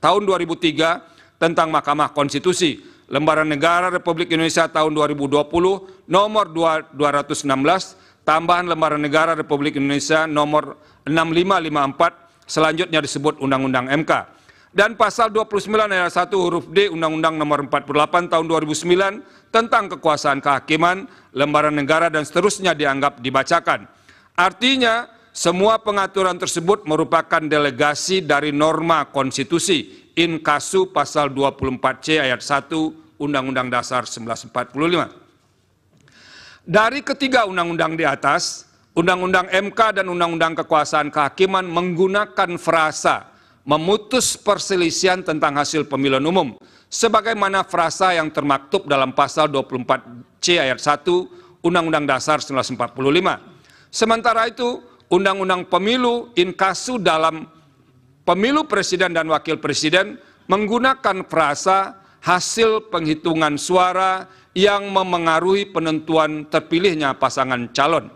tahun 2003 tentang Mahkamah Konstitusi, Lembaran Negara Republik Indonesia tahun 2020 nomor 216, tambahan Lembaran Negara Republik Indonesia nomor 6554, selanjutnya disebut Undang-Undang MK. Dan pasal 29 ayat 1 huruf D Undang-Undang nomor 48 tahun 2009 tentang kekuasaan kehakiman, lembaran negara dan seterusnya dianggap dibacakan. Artinya, semua pengaturan tersebut merupakan delegasi dari norma konstitusi in kasu pasal 24C ayat 1 Undang-Undang Dasar 1945. Dari ketiga undang-undang di atas, Undang-Undang MK dan Undang-Undang Kekuasaan Kehakiman menggunakan frasa memutus perselisihan tentang hasil pemilihan umum sebagaimana frasa yang termaktub dalam pasal 24C ayat 1 Undang-Undang Dasar 1945. Sementara itu, Undang-Undang Pemilu inkasu dalam pemilu presiden dan wakil presiden menggunakan frasa hasil penghitungan suara yang memengaruhi penentuan terpilihnya pasangan calon.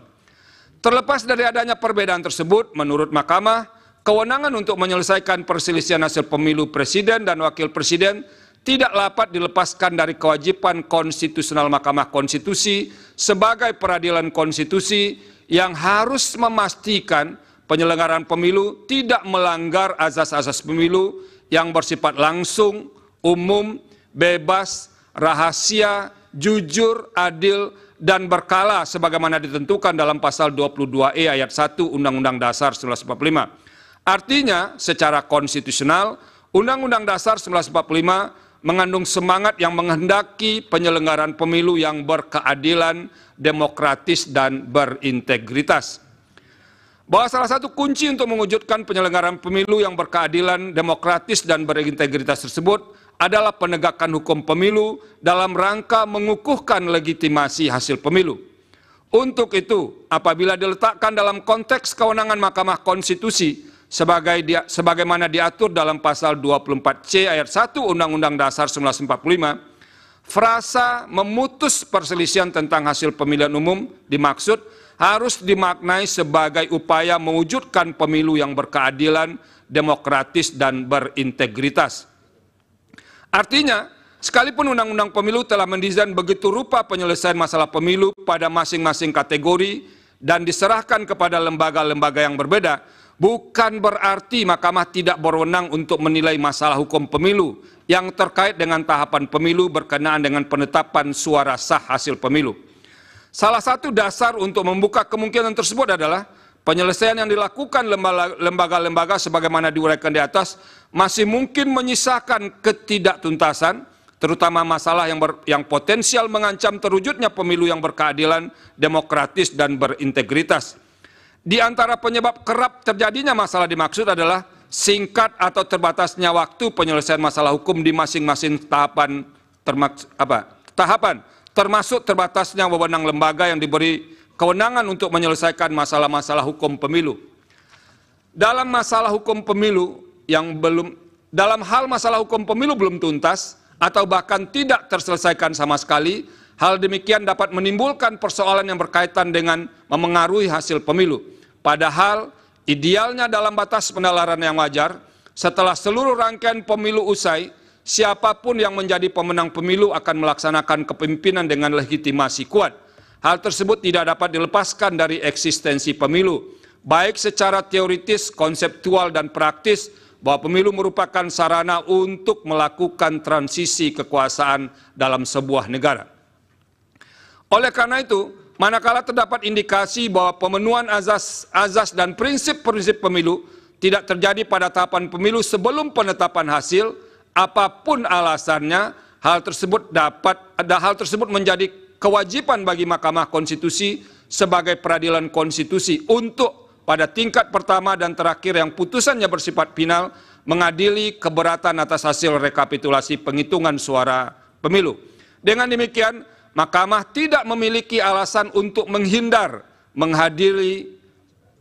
Terlepas dari adanya perbedaan tersebut, menurut Mahkamah, kewenangan untuk menyelesaikan perselisihan hasil pemilu presiden dan wakil presiden tidak dapat dilepaskan dari kewajiban konstitusional Mahkamah Konstitusi sebagai peradilan konstitusi yang harus memastikan penyelenggaraan pemilu tidak melanggar azas-azas pemilu yang bersifat langsung, umum, bebas, rahasia, jujur, adil, dan berkala sebagaimana ditentukan dalam pasal 22E ayat 1 Undang-Undang Dasar 1945. Artinya, secara konstitusional, Undang-Undang Dasar 1945 mengandung semangat yang menghendaki penyelenggaraan pemilu yang berkeadilan, demokratis, dan berintegritas. Bahwa salah satu kunci untuk mewujudkan penyelenggaraan pemilu yang berkeadilan, demokratis, dan berintegritas tersebut adalah penegakan hukum pemilu dalam rangka mengukuhkan legitimasi hasil pemilu. Untuk itu, apabila diletakkan dalam konteks kewenangan Mahkamah Konstitusi sebagai dia, sebagaimana diatur dalam pasal 24C ayat 1 Undang-Undang Dasar 1945, frasa memutus perselisihan tentang hasil pemilihan umum dimaksud harus dimaknai sebagai upaya mewujudkan pemilu yang berkeadilan, demokratis, dan berintegritas. Artinya, sekalipun Undang-Undang Pemilu telah mendesain begitu rupa penyelesaian masalah pemilu pada masing-masing kategori dan diserahkan kepada lembaga-lembaga yang berbeda, bukan berarti mahkamah tidak berwenang untuk menilai masalah hukum pemilu yang terkait dengan tahapan pemilu berkenaan dengan penetapan suara sah hasil pemilu. Salah satu dasar untuk membuka kemungkinan tersebut adalah penyelesaian yang dilakukan lembaga-lembaga sebagaimana diuraikan di atas masih mungkin menyisakan ketidaktuntasan terutama masalah yang ber, yang potensial mengancam terwujudnya pemilu yang berkeadilan, demokratis dan berintegritas. Di antara penyebab kerap terjadinya masalah dimaksud adalah singkat atau terbatasnya waktu penyelesaian masalah hukum di masing-masing tahapan tahapan, termasuk terbatasnya wewenang lembaga yang diberi kewenangan untuk menyelesaikan masalah-masalah hukum pemilu. Dalam masalah hukum pemilu yang belum dalam hal masalah hukum pemilu belum tuntas atau bahkan tidak terselesaikan sama sekali, Hal demikian dapat menimbulkan persoalan yang berkaitan dengan memengaruhi hasil pemilu. Padahal idealnya dalam batas penalaran yang wajar, setelah seluruh rangkaian pemilu usai, siapapun yang menjadi pemenang pemilu akan melaksanakan kepemimpinan dengan legitimasi kuat. Hal tersebut tidak dapat dilepaskan dari eksistensi pemilu, baik secara teoritis, konseptual, dan praktis, bahwa pemilu merupakan sarana untuk melakukan transisi kekuasaan dalam sebuah negara. Oleh karena itu, manakala terdapat indikasi bahwa pemenuhan azas, azas dan prinsip-prinsip pemilu tidak terjadi pada tahapan pemilu sebelum penetapan hasil, apapun alasannya, hal tersebut dapat ada hal tersebut menjadi kewajiban bagi Mahkamah Konstitusi sebagai peradilan konstitusi untuk pada tingkat pertama dan terakhir yang putusannya bersifat final mengadili keberatan atas hasil rekapitulasi penghitungan suara pemilu. Dengan demikian, mahkamah tidak memiliki alasan untuk menghindar menghadiri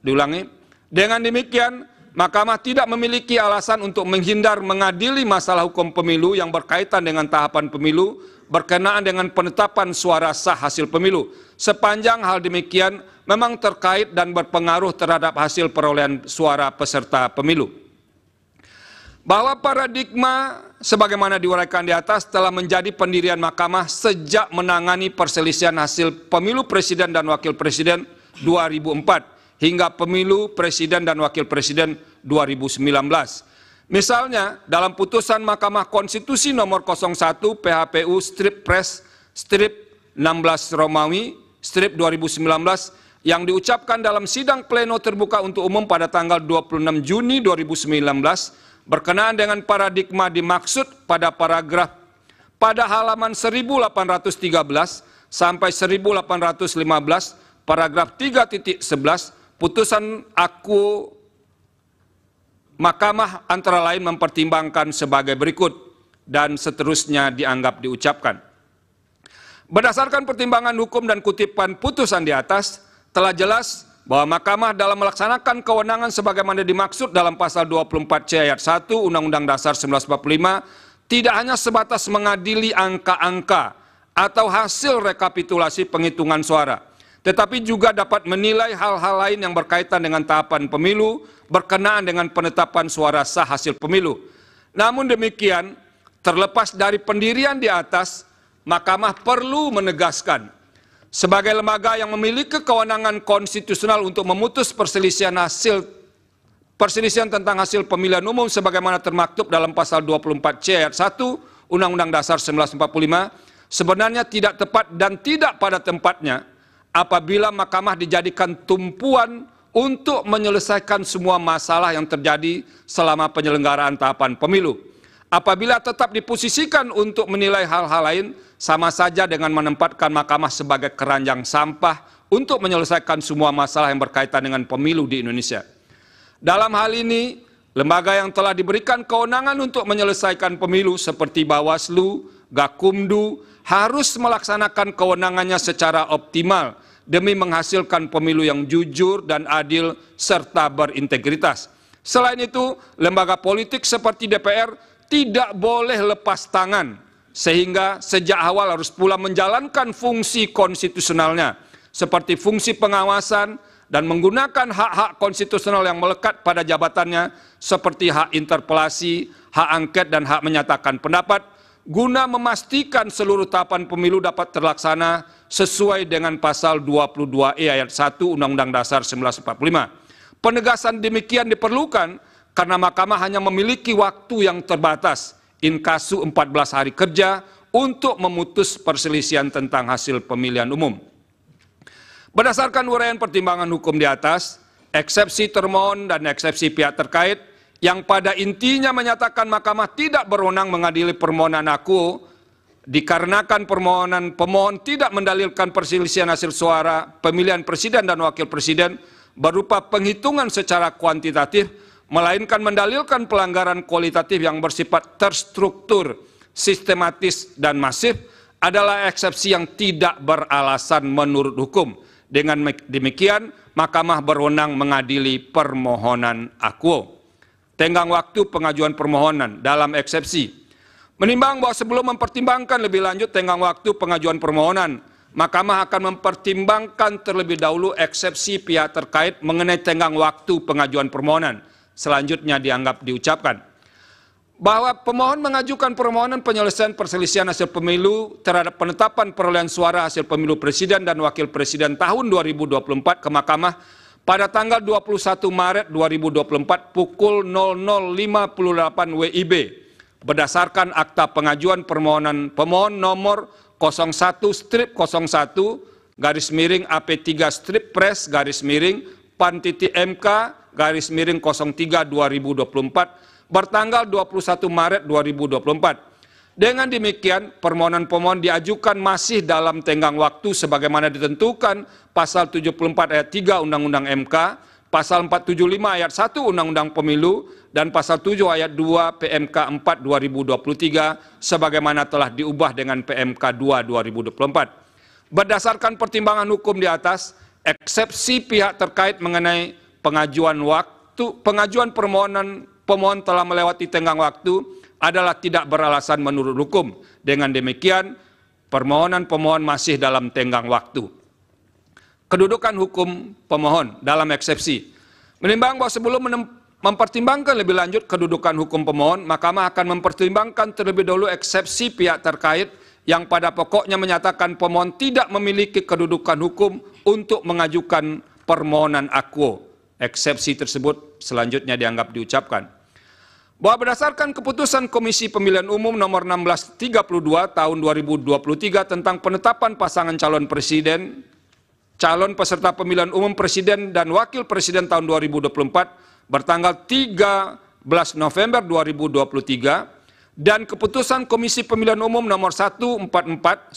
diulangi dengan demikian Mahkamah tidak memiliki alasan untuk menghindar mengadili masalah hukum pemilu yang berkaitan dengan tahapan pemilu berkenaan dengan penetapan suara sah hasil pemilu. Sepanjang hal demikian memang terkait dan berpengaruh terhadap hasil perolehan suara peserta pemilu bahwa paradigma sebagaimana diuraikan di atas telah menjadi pendirian mahkamah sejak menangani perselisihan hasil pemilu presiden dan wakil presiden 2004 hingga pemilu presiden dan wakil presiden 2019. Misalnya, dalam putusan Mahkamah Konstitusi nomor 01 PHPU strip Press strip 16 Romawi strip 2019 yang diucapkan dalam sidang pleno terbuka untuk umum pada tanggal 26 Juni 2019 berkenaan dengan paradigma dimaksud pada paragraf pada halaman 1813 sampai 1815 paragraf 3.11 putusan aku Mahkamah antara lain mempertimbangkan sebagai berikut dan seterusnya dianggap diucapkan. Berdasarkan pertimbangan hukum dan kutipan putusan di atas, telah jelas bahwa mahkamah dalam melaksanakan kewenangan sebagaimana dimaksud dalam pasal 24C ayat 1 Undang-Undang Dasar 1945 tidak hanya sebatas mengadili angka-angka atau hasil rekapitulasi penghitungan suara, tetapi juga dapat menilai hal-hal lain yang berkaitan dengan tahapan pemilu berkenaan dengan penetapan suara sah hasil pemilu. Namun demikian, terlepas dari pendirian di atas, Mahkamah perlu menegaskan sebagai lembaga yang memiliki kewenangan konstitusional untuk memutus perselisihan hasil perselisihan tentang hasil pemilihan umum sebagaimana termaktub dalam pasal 24C ayat 1 Undang-Undang Dasar 1945 sebenarnya tidak tepat dan tidak pada tempatnya apabila mahkamah dijadikan tumpuan untuk menyelesaikan semua masalah yang terjadi selama penyelenggaraan tahapan pemilu. Apabila tetap diposisikan untuk menilai hal-hal lain, sama saja dengan menempatkan mahkamah sebagai keranjang sampah untuk menyelesaikan semua masalah yang berkaitan dengan pemilu di Indonesia. Dalam hal ini, lembaga yang telah diberikan kewenangan untuk menyelesaikan pemilu seperti Bawaslu, Gakumdu harus melaksanakan kewenangannya secara optimal demi menghasilkan pemilu yang jujur dan adil serta berintegritas. Selain itu, lembaga politik seperti DPR tidak boleh lepas tangan sehingga sejak awal harus pula menjalankan fungsi konstitusionalnya seperti fungsi pengawasan dan menggunakan hak-hak konstitusional yang melekat pada jabatannya seperti hak interpelasi, hak angket dan hak menyatakan pendapat guna memastikan seluruh tahapan pemilu dapat terlaksana sesuai dengan pasal 22E ayat 1 Undang-Undang Dasar 1945. Penegasan demikian diperlukan karena mahkamah hanya memiliki waktu yang terbatas inkasu 14 hari kerja untuk memutus perselisihan tentang hasil pemilihan umum. Berdasarkan uraian pertimbangan hukum di atas, eksepsi termohon dan eksepsi pihak terkait yang pada intinya menyatakan mahkamah tidak berwenang mengadili permohonan aku dikarenakan permohonan pemohon tidak mendalilkan perselisihan hasil suara pemilihan presiden dan wakil presiden berupa penghitungan secara kuantitatif melainkan mendalilkan pelanggaran kualitatif yang bersifat terstruktur, sistematis, dan masif adalah eksepsi yang tidak beralasan menurut hukum. Dengan demikian, mahkamah berwenang mengadili permohonan akuo. Tenggang waktu pengajuan permohonan dalam eksepsi. Menimbang bahwa sebelum mempertimbangkan lebih lanjut tenggang waktu pengajuan permohonan, Mahkamah akan mempertimbangkan terlebih dahulu eksepsi pihak terkait mengenai tenggang waktu pengajuan permohonan selanjutnya dianggap diucapkan. Bahwa pemohon mengajukan permohonan penyelesaian perselisihan hasil pemilu terhadap penetapan perolehan suara hasil pemilu presiden dan wakil presiden tahun 2024 ke Mahkamah pada tanggal 21 Maret 2024 pukul 00.58 WIB berdasarkan akta pengajuan permohonan pemohon nomor 01 strip 01 garis miring AP3 strip press garis miring pan titik MK garis miring 03 2024 bertanggal 21 Maret 2024. Dengan demikian, permohonan-pemohon diajukan masih dalam tenggang waktu sebagaimana ditentukan pasal 74 ayat 3 Undang-Undang MK, pasal 475 ayat 1 Undang-Undang Pemilu dan pasal 7 ayat 2 PMK 4 2023 sebagaimana telah diubah dengan PMK 2 2024. Berdasarkan pertimbangan hukum di atas, eksepsi pihak terkait mengenai pengajuan waktu, pengajuan permohonan pemohon telah melewati tenggang waktu adalah tidak beralasan menurut hukum. Dengan demikian, permohonan pemohon masih dalam tenggang waktu. Kedudukan hukum pemohon dalam eksepsi. Menimbang bahwa sebelum mempertimbangkan lebih lanjut kedudukan hukum pemohon, Mahkamah akan mempertimbangkan terlebih dahulu eksepsi pihak terkait yang pada pokoknya menyatakan pemohon tidak memiliki kedudukan hukum untuk mengajukan permohonan aku. Eksepsi tersebut selanjutnya dianggap diucapkan. Bahwa berdasarkan keputusan Komisi Pemilihan Umum nomor 1632 tahun 2023 tentang penetapan pasangan calon presiden, calon peserta pemilihan umum presiden dan wakil presiden tahun 2024 bertanggal 13 November 2023 dan keputusan Komisi Pemilihan Umum nomor 144 1644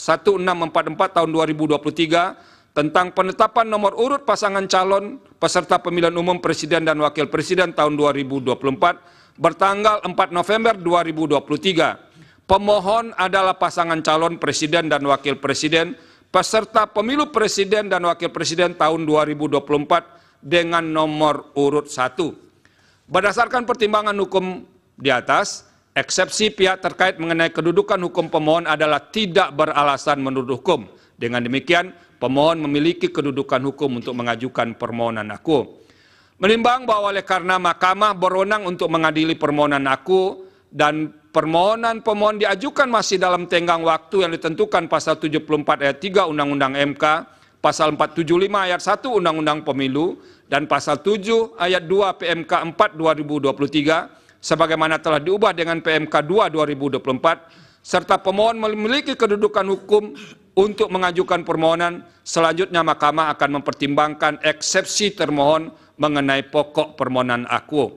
tahun 2023 tentang penetapan nomor urut pasangan calon peserta pemilihan umum presiden dan wakil presiden tahun 2024 bertanggal 4 November 2023. Pemohon adalah pasangan calon presiden dan wakil presiden peserta pemilu presiden dan wakil presiden tahun 2024 dengan nomor urut 1. Berdasarkan pertimbangan hukum di atas, eksepsi pihak terkait mengenai kedudukan hukum pemohon adalah tidak beralasan menurut hukum. Dengan demikian, pemohon memiliki kedudukan hukum untuk mengajukan permohonan aku. Menimbang bahwa oleh karena mahkamah berwenang untuk mengadili permohonan aku dan permohonan pemohon diajukan masih dalam tenggang waktu yang ditentukan pasal 74 ayat 3 Undang-Undang MK, pasal 475 ayat 1 Undang-Undang Pemilu dan pasal 7 ayat 2 PMK 4 2023 sebagaimana telah diubah dengan PMK 2 2024 serta pemohon memiliki kedudukan hukum untuk mengajukan permohonan, selanjutnya mahkamah akan mempertimbangkan eksepsi termohon mengenai pokok permohonan aku.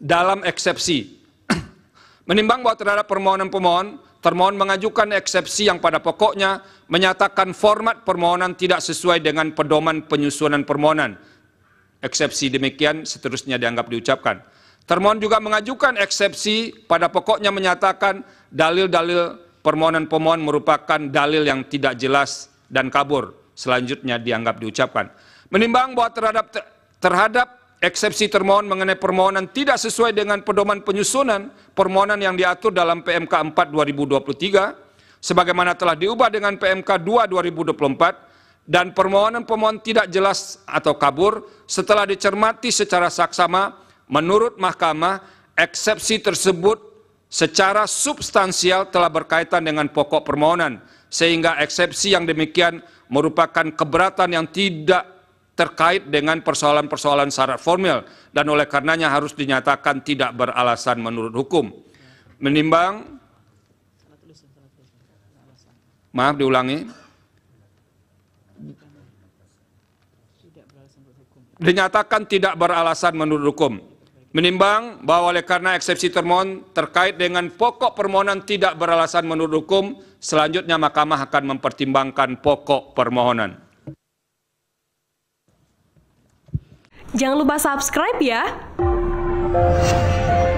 Dalam eksepsi, menimbang bahwa terhadap permohonan pemohon, termohon mengajukan eksepsi yang pada pokoknya menyatakan format permohonan tidak sesuai dengan pedoman penyusunan permohonan. Eksepsi demikian seterusnya dianggap diucapkan. Termohon juga mengajukan eksepsi pada pokoknya menyatakan dalil-dalil permohonan pemohon merupakan dalil yang tidak jelas dan kabur. Selanjutnya dianggap diucapkan. Menimbang bahwa terhadap terhadap eksepsi termohon mengenai permohonan tidak sesuai dengan pedoman penyusunan permohonan yang diatur dalam PMK 4 2023 sebagaimana telah diubah dengan PMK 2 2024 dan permohonan pemohon tidak jelas atau kabur setelah dicermati secara saksama menurut mahkamah eksepsi tersebut secara substansial telah berkaitan dengan pokok permohonan, sehingga eksepsi yang demikian merupakan keberatan yang tidak terkait dengan persoalan-persoalan syarat formal dan oleh karenanya harus dinyatakan tidak beralasan menurut hukum. Menimbang Maaf diulangi. Dinyatakan tidak beralasan menurut hukum menimbang bahwa oleh karena eksepsi termohon terkait dengan pokok permohonan tidak beralasan menurut hukum, selanjutnya mahkamah akan mempertimbangkan pokok permohonan. Jangan lupa subscribe ya.